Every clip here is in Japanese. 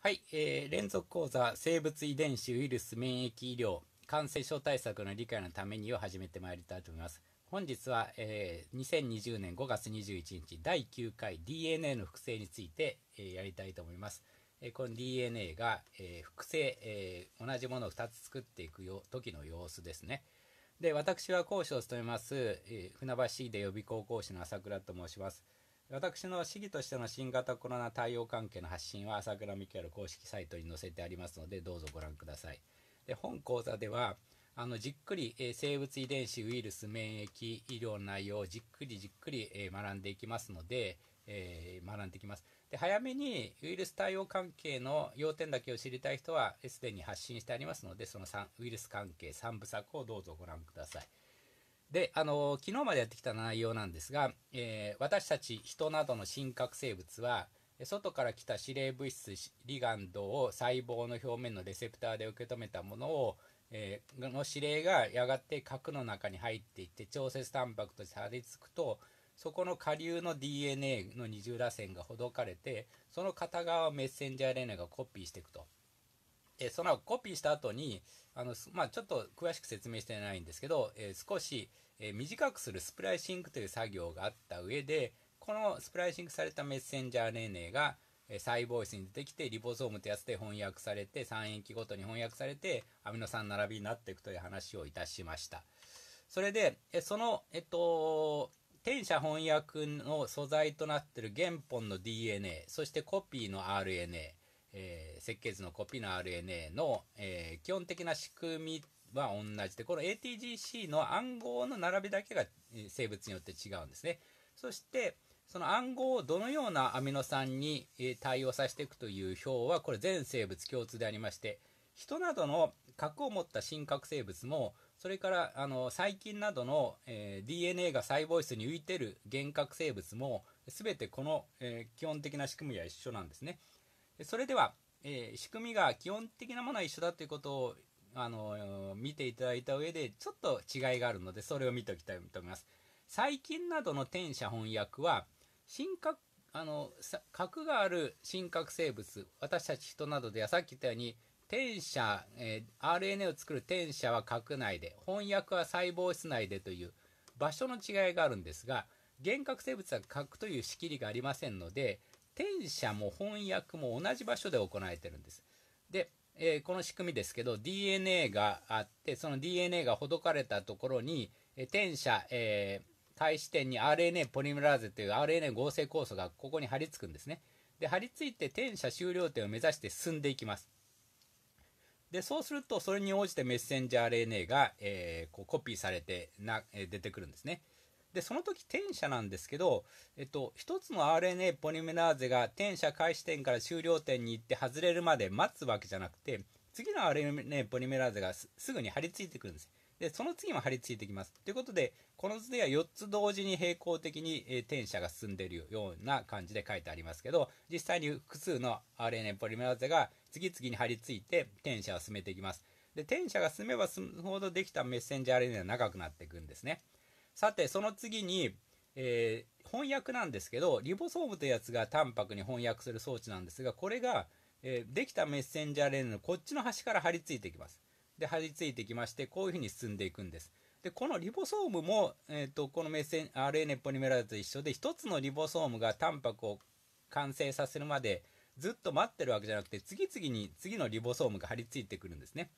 はい、えー、連続講座生物遺伝子ウイルス免疫医療感染症対策の理解のためにを始めてまいりたいと思います本日は、えー、2020年5月21日第9回 DNA の複製について、えー、やりたいと思います、えー、この DNA が、えー、複製、えー、同じものを2つ作っていくよ時の様子ですねで私は講師を務めます、えー、船橋で予備高校講師の朝倉と申します私の市議としての新型コロナ対応関係の発信は朝倉未来公式サイトに載せてありますのでどうぞご覧ください。で本講座ではあのじっくり、え生物遺伝子ウイルス免疫医療の内容をじっくりじっくり、え学んでいきますので、えー、学んでいきますで早めにウイルス対応関係の要点だけを知りたい人はすでに発信してありますのでその3ウイルス関係3部作をどうぞご覧ください。で、あの、昨日までやってきた内容なんですが、えー、私たち人などの真核生物は、外から来た指令物質リガンドを細胞の表面のレセプターで受け止めたものを、えー、の指令がやがて核の中に入っていって調節タンパクとして張り付くとそこの下流の DNA の二重らせんがほどかれてその片側をメッセンジャー RNA がコピーしていくとえそのコピーした後にあの、まあ、ちょっと詳しく説明してないんですけど、え少し、え短くするスプライシングという作業があった上でこのスプライシングされたメッセンジャー RNA が細胞質に出てきてリボソームとやつで翻訳されて3塩基ごとに翻訳されてアミノ酸並びになっていくという話をいたしましたそれでそのえっと転写翻訳の素材となっている原本の DNA そしてコピーの RNA えー、設計図のコピーの RNA の、えー、基本的な仕組みは同じで、この ATGC の暗号の並びだけが生物によって違うんですね。そして、その暗号をどのようなアミノ酸に対応させていくという表は、これ全生物共通でありまして、人などの核を持った真核生物も、それからあの細菌などの、えー、DNA が細胞質に浮いてる原核生物も、すべてこの、えー、基本的な仕組みは一緒なんですね。それでは、えー、仕組みが基本的なものは一緒だということをあの見ていただいた上でちょっと違いがあるのでそれを見ておきたいと思います。最近などの転写翻訳は新核あの核がある真核生物私たち人などではさっき言ったように転写、えー、RNA を作る転写は核内で翻訳は細胞室内でという場所の違いがあるんですが原核生物は核という仕切りがありませんので転写も翻訳も同じ場所で行えてるんです。で、えー、この仕組みですけど DNA があってその DNA がほどかれたところに、えー、転写、えー、対始点に RNA ポリメラーゼという RNA 合成酵素がここに張り付くんですね。で張り付いて転写終了点を目指して進んでいきます。でそうするとそれに応じてメッセンジャー RNA が、えー、こうコピーされてな、え出てくるんですね。でその時転写なんですけど、えっと、1つの RNA ポリメラーゼが転写開始点から終了点に行って外れるまで待つわけじゃなくて次の RNA ポリメラーゼがすぐに張り付いてくるんですでその次も張り付いてきますということでこの図では4つ同時に平行的に、えー、転写が進んでいるような感じで書いてありますけど実際に複数の RNA ポリメラーゼが次々に張り付いて転写を進めていきますで転写が進めば進むほどできたメッセンジャー RNA は長くなっていくんですねさて、その次に、えー、翻訳なんですけど、リボソームというやつが淡白に翻訳する装置なんですが、これが、えー、できたメッセンジャーレンズのこっちの端から張り付いていきます。で、張り付いてきまして、こういうふうに進んでいくんです。で、このリボソームも、えっ、ー、と、このメッセン、RNA ポリメラーと一緒で、一つのリボソームがタンパクを完成させるまで、ずっと待ってるわけじゃなくて、次々に次のリボソームが張り付いてくるんですね。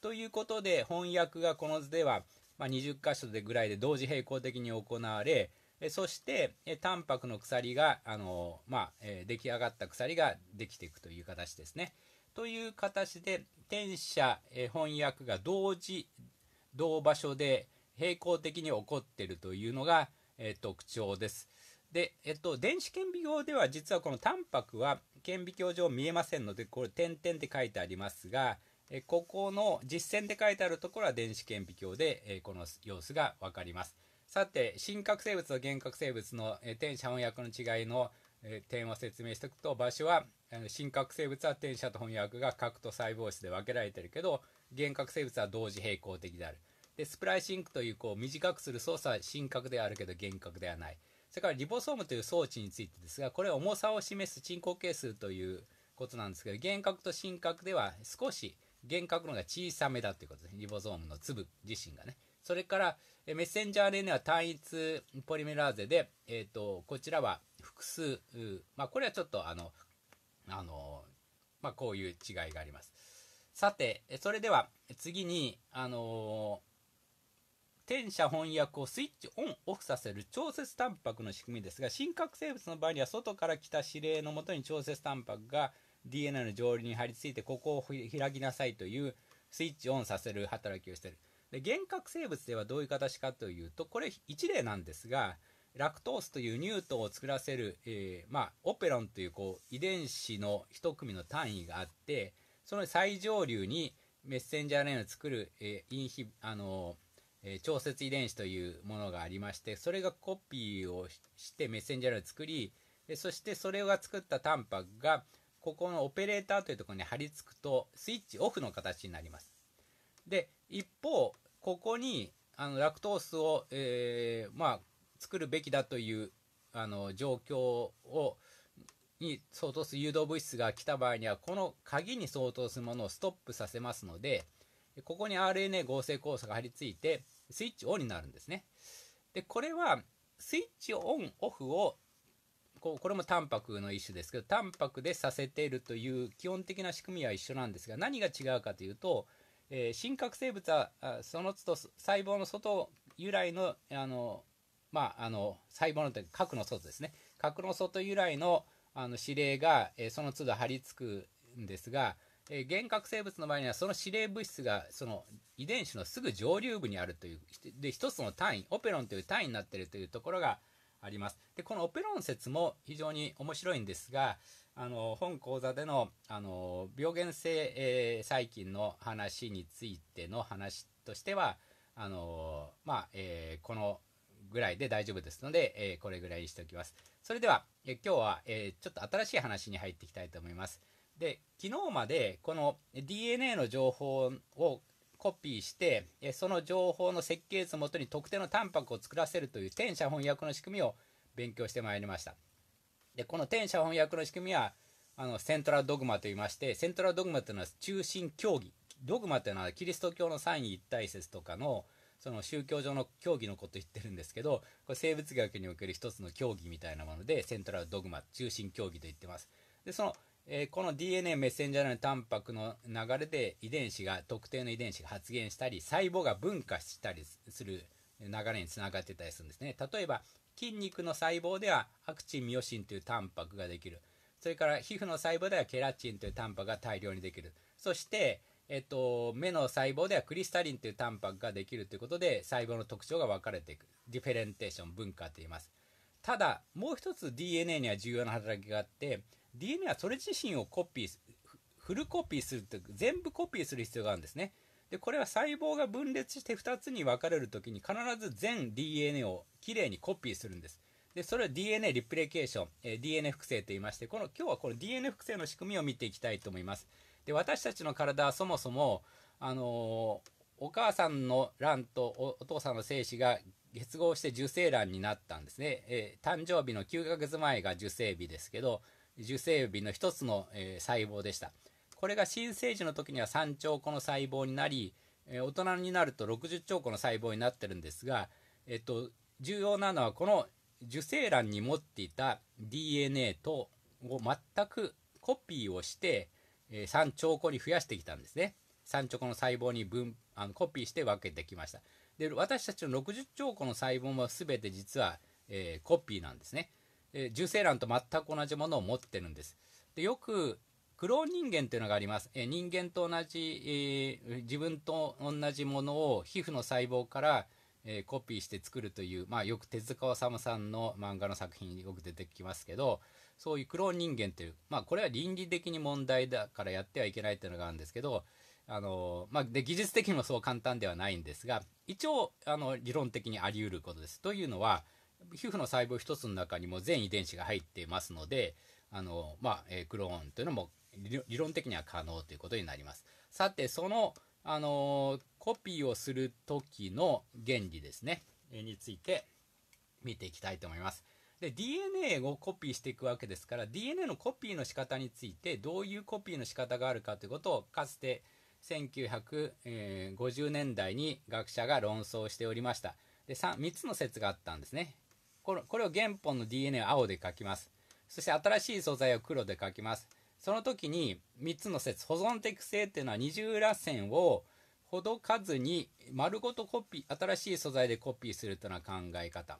ということで、翻訳がこの図では、まあ、20箇所でぐらいで同時並行的に行われそしてタンパクの鎖があの、まあ、出来上がった鎖ができていくという形ですね。という形で転写翻訳が同時同場所で並行的に起こっているというのが、え特徴です。で、えっと、電子顕微鏡では実はこのタンパクは顕微鏡上見えませんのでこれ点々って書いてありますがえここの実践で書いてあるところは電子顕微鏡で、えこの様子が分かります。さて、真核生物と原核生物の、え転写翻訳の違いの、え点を説明しておくと、場所は、真核生物は転写と翻訳が核と細胞質で分けられてるけど、原核生物は同時並行的である。で、スプライシンクというこう短くする操作は真核であるけど原核ではない。それからリボソームという装置についてですが、これ重さを示す沈降係数ということなんですけど、原核と真核では少し幻覚のが小さめだということですね。リボゾームの粒自身がね。それから、メッセンジャー RNA は単一ポリメラーゼで、えっ、ー、と、こちらは複数、まあ、これはちょっとあの、あの、まあ、こういう違いがあります。さて、それでは次に、あの転写翻訳をスイッチオンオフさせる調節タンパクの仕組みですが真核生物の場合には外から来た指令のもとに調節タンパクが DNA の上流に張り付いてここを開きなさいというスイッチオンさせる働きをしてるで原核生物ではどういう形かというとこれ一例なんですがラクトースという乳糖を作らせる、えー、まあ、オペロンというこう遺伝子の1組の単位があってその最上流にメッセンジャーレーンを作る、えー、インヒあのえー、調節遺伝子というものがありましてそれがコピーをしてメッセンジャー r n ンを作りそしてそれが作ったタンパクがここのオペレーターというところに貼り付くと、スイッチオフの形になります。で、一方、ここに、あの、ラクトースを、えー、まあ、作るべきだという、あの、状況を、に相当する誘導物質が来た場合には、この鍵に相当するものをストップさせますので、ここに RNA 合成酵素が貼り付いて、スイッチオンになるんですね。で、これは、スイッチオンオフをここれもタンパクの一種ですけどタンパクでさせているという基本的な仕組みは一緒なんですが何が違うかというと、えー、真核生物はその都度細胞の外由来のあの、まあ、あの細胞の核の外ですね核の外由来のあの指令が、えー、その都度張り付くんですが、えー、原核生物の場合にはその指令物質がその遺伝子のすぐ上流部にあるというで一つの単位オペロンという単位になっているというところがあります。でこのオペロン説も非常に面白いんですがあの本講座でのあの病原性、えー、細菌の話についての話としてはあのまあ、えー、このぐらいで大丈夫ですので、えー、これぐらいにしておきます。それでは、え今日は、えちょっと新しい話に入っていきたいと思います。で昨日までこの DNA の情報をコピーして、えその情報の設計図をもとに特定のタンパクを作らせるという転写翻訳の仕組みを勉強してまいりました。で、この転写翻訳の仕組みは、あの、セントラルドグマと言いまして、セントラルドグマというのは中心教義。ドグマというのはキリスト教の三位一体説とかの、その宗教上の教義のこと言ってるんですけど、これ生物学における一つの教義みたいなもので、セントラルドグマ、中心教義と言ってます。で、そのえー、この DNA メッセンジャーのタンパクの流れで遺伝子が特定の遺伝子が発現したり細胞が分化したりする流れにつながってたりするんですね例えば筋肉の細胞ではアクチンミオシンというタンパクができるそれから皮膚の細胞ではケラチンというタンパクが大量にできるそしてえっと、目の細胞ではクリスタリンというタンパクができるということで細胞の特徴が分かれていくディフェレンテーション文化と言いますただもう一つ DNA には重要な働きがあって DNA はそれ自身をコピーフルコピーすると全部コピーする必要があるんですねでこれは細胞が分裂して2つに分かれる時に必ず全 DNA をきれいにコピーするんですでそれを DNA リプレケーション、えー、DNA 複製と言いましてこの今日はこの DNA 複製の仕組みを見ていきたいと思いますで私たちの体はそもそも、あのー、お母さんの卵とお父さんの精子が結合して受精卵になったんですね、えー、誕生日の9ヶ月前が受精日ですけど受精日の一つの、えー、細胞でしたこれが新生児の時には3兆個の細胞になり、えー、大人になると60兆個の細胞になってるんですが、えっと、重要なのはこの受精卵に持っていた DNA とを全くコピーをして、えー、3兆個に増やしてきたんですね3兆個の細胞に分あのコピーして分けてきましたで私たちの60兆個の細胞も全て実は、えー、コピーなんですねえー、受精卵と全く同じものを持ってるんです。でよくクローン人間っていうのがあります。えー、人間と同じ、えー、自分と同じものを皮膚の細胞から、えー、コピーして作るという、まあ、よく手塚治虫さんの漫画の作品によく出てきますけどそういうクローン人間という、まあ、これは倫理的に問題だからやってはいけないというのがあるんですけどあの、まあ、で技術的にもそう簡単ではないんですが一応あの理論的にあり得ることです。というのは皮膚の細胞一つの中にも全遺伝子が入っていますのであの、まあえクローンというのも理論的には可能ということになります。さてその、あのコピーをする時の原理ですねについて見ていきたいと思います。で DNA をコピーしていくわけですから DNA のコピーの仕方についてどういうコピーの仕方があるかということをかつて1950年代に学者が論争しておりましたで 3, 3つの説があったんですねこれこれを原本の DNA を青で書きます。そして新しい素材を黒で書きます。その時に3つの説、保存的性っていうのは二重らせんをほどかずに丸ごとコピー、新しい素材でコピーするというのは考え方。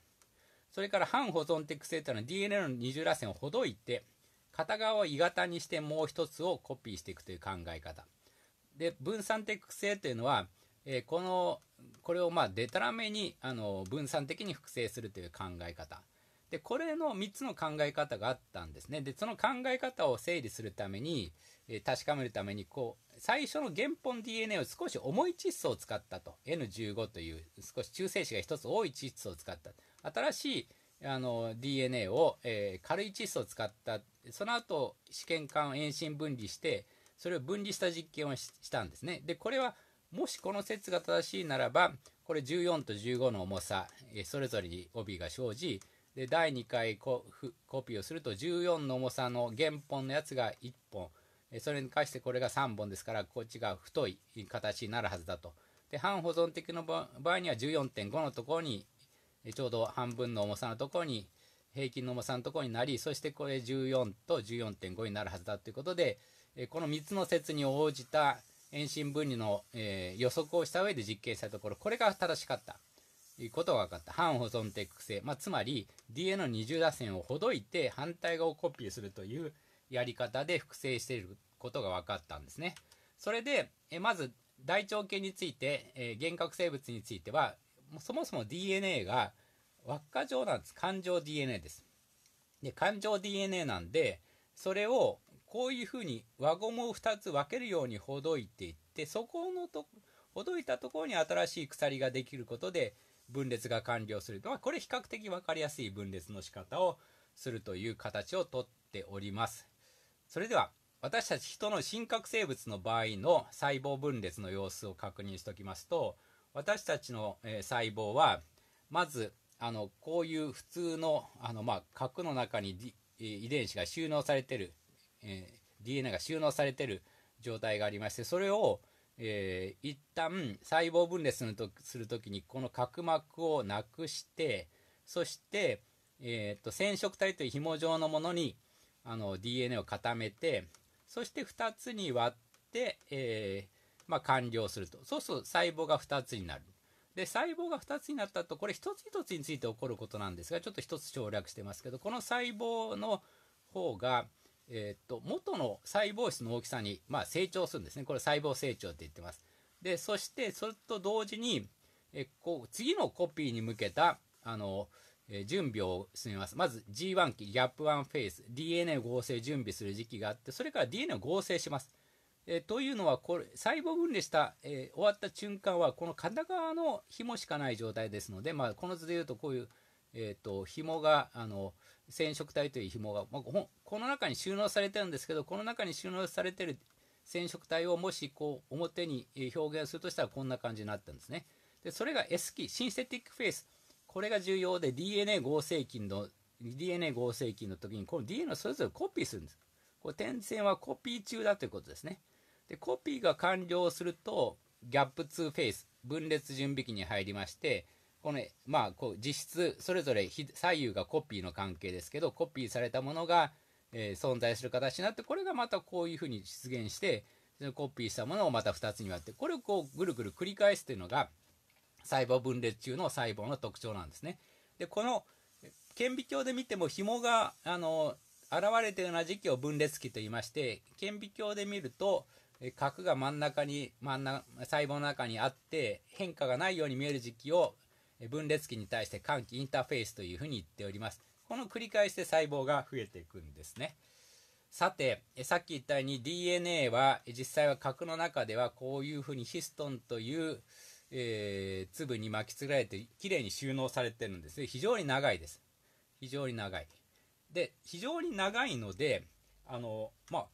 それから反保存的性というのは DNA の二重らせんをほどいて、片側を鋳型にしてもう一つをコピーしていくという考え方。で、分散的性というのはえー、このこれをまあでたらめにあの分散的に複製するという考え方でこれの3つの考え方があったんですねでその考え方を整理するために、えー、確かめるためにこう最初の原本 DNA を少し重い窒素を使ったと N15 という少し中性子が1つ多い窒素を使った新しいあの DNA を、えー、軽い窒素を使ったその後試験管を遠心分離してそれを分離した実験をしたんですねでこれはもしこの説が正しいならばこれ14と15の重さそれぞれに帯が生じで第2回コピーをすると14の重さの原本のやつが1本それに関してこれが3本ですからこっちが太い形になるはずだとで半保存的の場合には14.5のところにちょうど半分の重さのところに平均の重さのところになりそしてこれ14と14.5になるはずだということでこの3つの説に応じた遠心分離の、えー、予測をした上で実験したところ、これが正しかった。いうことが分かった。反保存的複製。まあ、つまり、DNA の二重打線をほどいて反対側をコピーするというやり方で複製していることが分かったんですね。それで、えまず、大腸系について、えー、幻覚生物については、そもそも DNA が輪っか状なんです。感情 DNA です。で、感情 DNA なんで、それを、こういうふうに輪ゴムを2つ分けるようにほどいていってそこのとほどいたところに新しい鎖ができることで分裂が完了する、まあ、これ比較的分かりやすい分裂の仕方をするという形をとっておりますそれでは私たち人の真核生物の場合の細胞分裂の様子を確認しておきますと私たちの、えー、細胞はまずあのこういう普通のあの、まあ、核の中に遺伝子が収納されてるえー、DNA が収納されてる状態がありましてそれを、えー、一旦細胞分裂する時にこの角膜をなくしてそして、えーと、と染色体という紐状のものにあの DNA を固めてそして2つに割って、えー、まあ、完了するとそうすると細胞が2つになるで細胞が2つになったとこれ一つ一つについて起こることなんですがちょっと一つ省略してますけどこの細胞の方がえっ、と、元の細胞質の大きさに、まあ、成長するんですね。これ細胞成長って言ってます。で、そして、それと同時に、えこう、次のコピーに向けた、あの、えー、準備を進めます。まず G1 期、ギャップ1フェース、DNA 合成準備する時期があって、それから DNA を合成します。えー、というのはこれ、細胞分裂した、えー、終わった瞬間は、この片側の紐しかない状態ですので、まあ、この図でいうと、こういう、えーと紐があの、染色体という紐が、まあ、この中に収納されてるんですけどこの中に収納されてる染色体をもしこう表に表現するとしたらこんな感じになったんですねでそれが S 期シンセティックフェイスこれが重要で DNA 合成菌の DNA 合成菌の時にこの DNA をそれぞれコピーするんですこれ点線はコピー中だということですねでコピーが完了するとギャップ2フェイス分裂準備期に入りましてこの、まあ、こう実質それぞれ左右がコピーの関係ですけどコピーされたものが、えー、存在する形になってこれがまたこういうふうに出現してそのコピーしたものをまた2つに割ってこれをこうぐるぐる繰り返すというのが細胞分裂中の細胞の特徴なんですね。でこの顕微鏡で見ても紐があの現れたような時期を分裂期と言いまして顕微鏡で見ると核が真ん中に真ん中細胞の中にあって変化がないように見える時期を分裂期に対して換気インターフェースというふうに言っております。この繰り返しで細胞が増えていくんですね。さて、さっき言ったように DNA は実際は核の中ではこういうふうにヒストンという、えー、粒に巻きつられてきれいに収納されてるんです非常に長いです。非常に長い。で、非常に長いので、あの、まあ、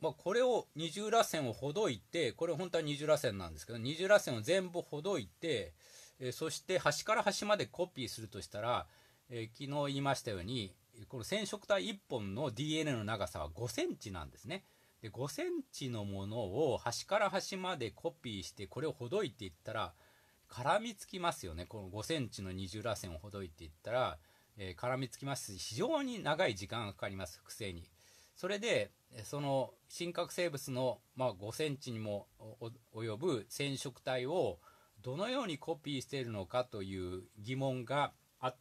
まあ、これを二重らせんをほどいて、これ本当は二重らせんなんですけど、二重らせんを全部ほどいて、えそして端から端までコピーするとしたら、え昨日言いましたようにこの染色体1本の DNA の長さは5センチなんですね。で5センチのものを端から端までコピーしてこれをほどいていったら絡みつきますよねこの5センチの二重らせんをほどいていったら、えー、絡みつきますし非常に長い時間がかかります複製に。それでその真核生物の、まあ、5センチにも及ぶ染色体をどのようにコピーしているのかという疑問があっ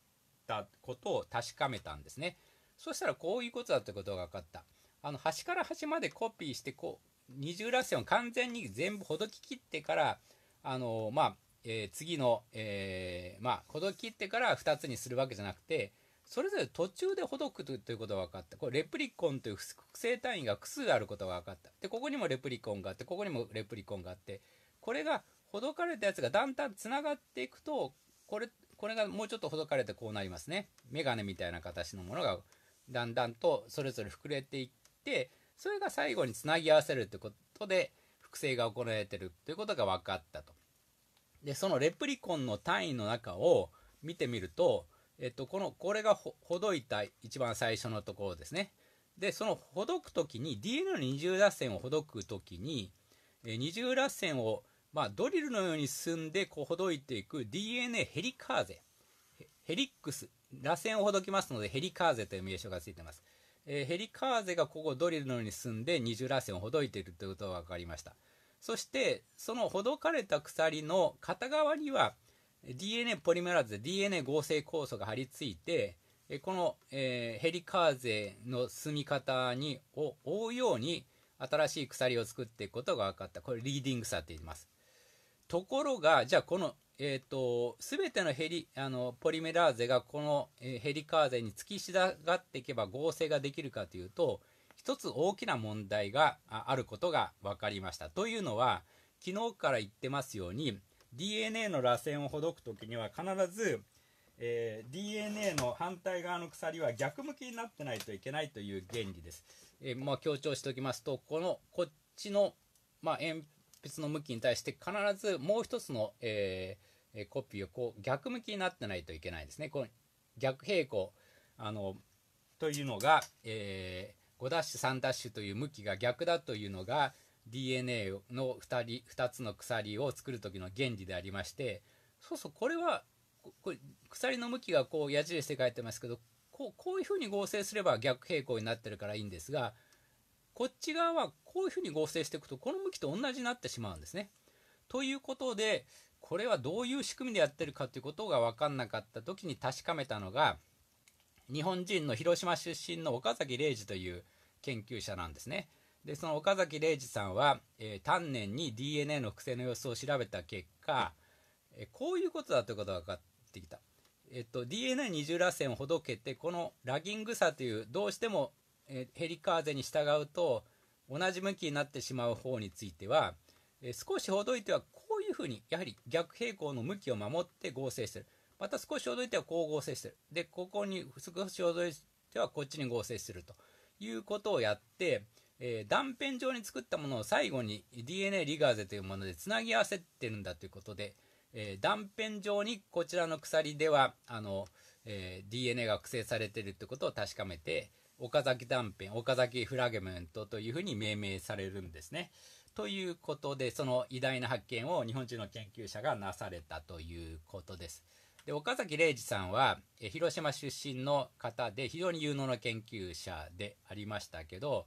たことを確かめたんですね。そしたらこういうことだということが分かった。あの端から端までコピーしてこう二重らせんを完全に全部ほどき切ってからあのまあ、えー、次の、えー、まあ、ほどき切ってから2つにするわけじゃなくてそれぞれ途中でほどくということが分かったこれレプリコンという複製単位が複数あることが分かったでここにもレプリコンがあってここにもレプリコンがあってこれがほどかれたやつがだんだんつながっていくとこれこれがもうちょっとほどかれてこうなりますねメガネみたいな形のものがだんだんとそれぞれ膨れていってそれが最後につなぎ合わせるってことで複製が行われてるということが分かったとでそのレプリコンの単位の中を見てみると、えっと、このこれがほどいた一番最初のところですねでそのほどく時に DNA の二重せんをほどく時に二重せんをまあ、ドリルのように進んでこうほどいていく DNA ヘリカーゼヘリックス螺旋をほどきますのでヘリカーゼという名称がついてます、えー、ヘリカーゼがここドリルのように進んで二重螺旋をほどいているということが分かりましたそしてそのほどかれた鎖の片側には DNA ポリメラーゼ DNA 合成酵素が張り付いてこの、えヘリカーゼの進み方にを追うように新しい鎖を作っていくことが分かったこれリーディングさと言いますところがじゃあこのえーと、全てのヘリあのポリメラーゼがこの、えヘリカーゼに突き従っていけば合成ができるかというと一つ大きな問題があることが分かりました。というのは昨日から言ってますように DNA の螺旋をほどく時には必ず、えー、DNA の反対側の鎖は逆向きになってないといけないという原理です。えー、まあ、強調しておきますとこのこっちの、まあ、鉛筆の向きに対して必ずもう一つの、えー、コピーをこう逆向きになってないといけないですね。この逆平行あのというのが、えー、5ダッシュ3ダッシュという向きが逆だというのが DNA の 2, 人2つの鎖を作る時の原理でありましてそうそうこれはこれ鎖の向きがこう矢印で書いてますけどこうこういうふうに合成すれば逆平行になってるからいいんですがこっち側はこういうふうに合成していくとこの向きと同じになってしまうんですね。ということでこれはどういう仕組みでやってるかということが分かんなかった時に確かめたのが日本人の広島出身の岡崎礼二という研究者なんですね。でその岡崎礼二さんは、えー、丹念に DNA の複製の様子を調べた結果、えー、こういうことだということが分かってきた。えっと、DNA 二重らせんをほどけてこのラギングさというどうしてもえヘリカーゼに従うと同じ向きになってしまう方については、え少しほどいてはこういうふうにやはり逆平行の向きを守って合成してるまた少しほどいてはこう合成してるでここに少しほどいてはこっちに合成するということをやって、えー、断片状に作ったものを最後に DNA リガーゼというものでつなぎ合わせてるんだということで、えー、断片状にこちらの鎖ではあの、えー、DNA が複製されてるってことを確かめて岡崎断片、岡崎フラグメントというふうに命名されるんですね。ということで、その偉大な発見を日本人の研究者がなされたということです。で岡崎礼二さんは広島出身の方で非常に有能な研究者でありましたけど、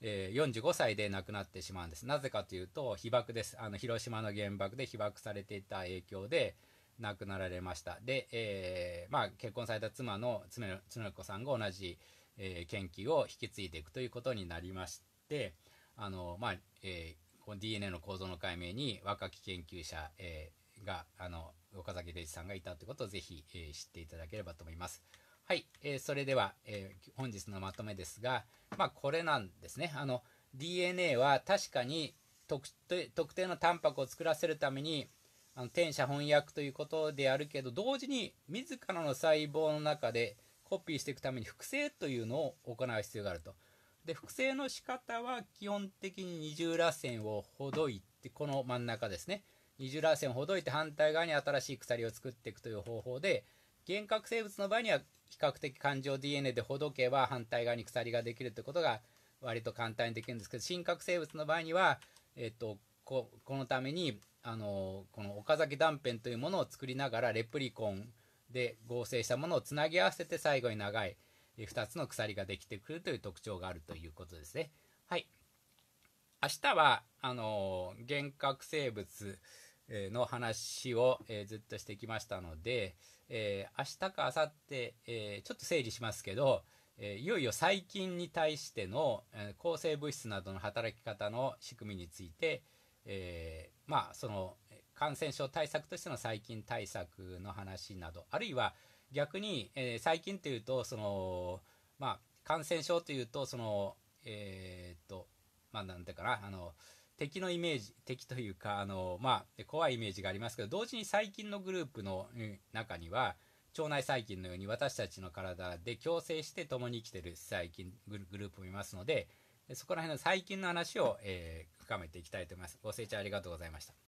え45歳で亡くなってしまうんですなぜかというと被爆ですあの広島の原爆で被爆されていた影響で亡くなられましたで、えー、まあ、結婚された妻の常子さんが同じえー、研究を引き継いでいくということになりましてあの、まあえー、DNA の構造の解明に若き研究者、えー、があの岡崎礼二さんがいたということをぜひ、えー、知っていただければと思います。はい、えー、それでは、えー、本日のまとめですが、まあ、これなんですね。あの DNA は確かに特特定のタンパクを作らせるためにあの転写翻訳ということであるけど同時に自らの細胞の中でコピーしていくために複製というのを行う必要があると。で複製の仕方は基本的に二重らせんをほどいてこの真ん中ですね二重らせんをほどいて反対側に新しい鎖を作っていくという方法で原核生物の場合には比較的環状 DNA でほどけば反対側に鎖ができるということが割と簡単にできるんですけど真核生物の場合には、えっと、ここのためにあのこの岡崎断片というものを作りながらレプリコンで合成したものをつなぎ合わせて最後に長い2つの鎖ができてくるという特徴があるということですね。はい、明日はあのー、幻覚生物の話を、えー、ずっとしてきましたので、えー、明日か明後日、えー、ちょっと整理しますけど、えいよいよ細菌に対しての、え抗生物質などの働き方の仕組みについて、えまあその感染症対策としての細菌対策の話などあるいは逆に、えー、細菌というとその、まあ、感染症というとそのえー、っとまあなんていうかなあの敵のイメージ敵というかあの、まあ、怖いイメージがありますけど同時に細菌のグループの中には腸内細菌のように私たちの体で共生して共に生きてる細菌グループもいますのでそこら辺の細菌の話を、えー、深めていきたいと思います。ご清聴ありがとうございました。